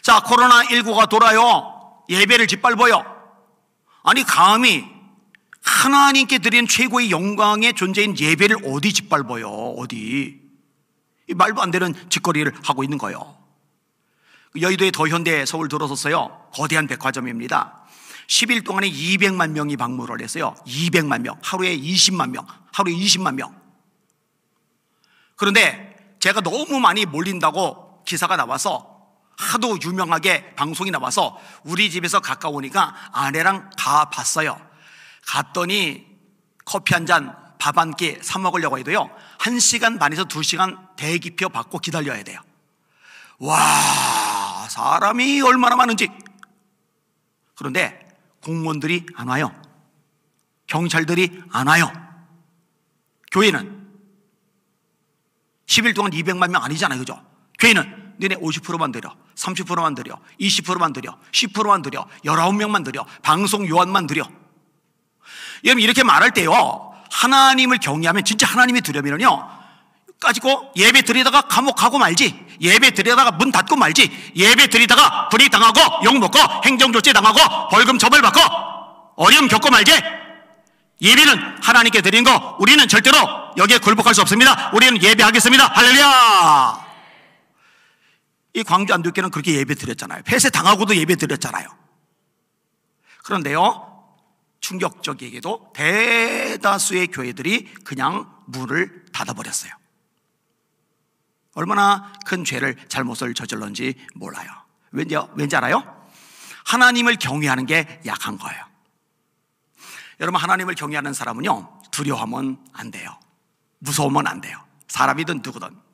자, 코로나19가 돌아요. 예배를 짓밟아요. 아니, 감히 하나님께 드린 최고의 영광의 존재인 예배를 어디 짓밟아요? 어디? 말도 안 되는 짓거리를 하고 있는 거예요. 그 여의도의 더현대 서울 들어섰어요. 거대한 백화점입니다. 10일 동안에 200만 명이 방문을 했어요. 200만 명. 하루에 20만 명. 하루에 20만 명. 그런데 제가 너무 많이 몰린다고 기사가 나와서 하도 유명하게 방송이 나와서 우리 집에서 가까우니까 아내랑 가봤어요. 갔더니 커피 한 잔, 밥 한 끼사 먹으려고 해도요. 한시간 반에서 두시간 대기표 받고 기다려야 돼요. 와, 사람이 얼마나 많은지. 그런데 공무원들이 안 와요. 경찰들이 안 와요. 교회는 10일 동안 200만 명 아니잖아요. 그죠? 교회는 너네 50%만 드려. 30%만 드려. 20%만 드려. 10%만 드려. 19명만 드려. 방송 요한만 드려. 여러분 이렇게 말할 때요. 하나님을 경외하면 진짜 하나님이 두려면요. 가지고 예배 드리다가 감옥 가고 말지. 예배 드리다가 문 닫고 말지. 예배 드리다가 불이 당하고 욕 먹고 행정조치 당하고 벌금 처벌받고 어려움 겪고 말지. 예배는 하나님께 드린 거 우리는 절대로 여기에 굴복할 수 없습니다. 우리는 예배하겠습니다. 할렐루야! 이 광주 안두교는 그렇게 예배 드렸잖아요. 폐쇄 당하고도 예배 드렸잖아요. 그런데요, 충격적이게도 대다수의 교회들이 그냥 문을 닫아버렸어요. 얼마나 큰 죄를, 잘못을 저질렀는지 몰라요. 왠지, 왠지 알아요? 하나님을 경외하는 게 약한 거예요. 여러분, 하나님을 경외하는 사람은요, 두려워하면 안 돼요. 무서우면 안 돼요. 사람이든 누구든.